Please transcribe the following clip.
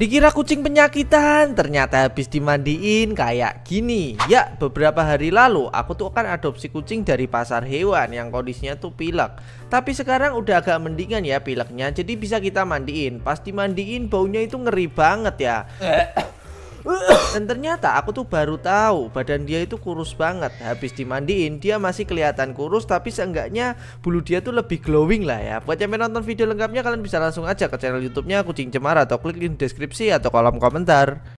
Dikira kucing penyakitan, ternyata habis dimandiin kayak gini. Ya, beberapa hari lalu aku tuh kan adopsi kucing dari pasar hewan yang kondisinya tuh pilek. Tapi sekarang udah agak mendingan ya pileknya, jadi bisa kita mandiin. Pas dimandiin baunya itu ngeri banget ya. Eh. Dan ternyata aku tuh baru tahu badan dia itu kurus banget. Habis dimandiin dia masih kelihatan kurus tapi seenggaknya bulu dia tuh lebih glowing lah ya. Buat yang nonton video lengkapnya kalian bisa langsung aja ke channel YouTube-nya Kucing Cemara atau klik link deskripsi atau kolom komentar.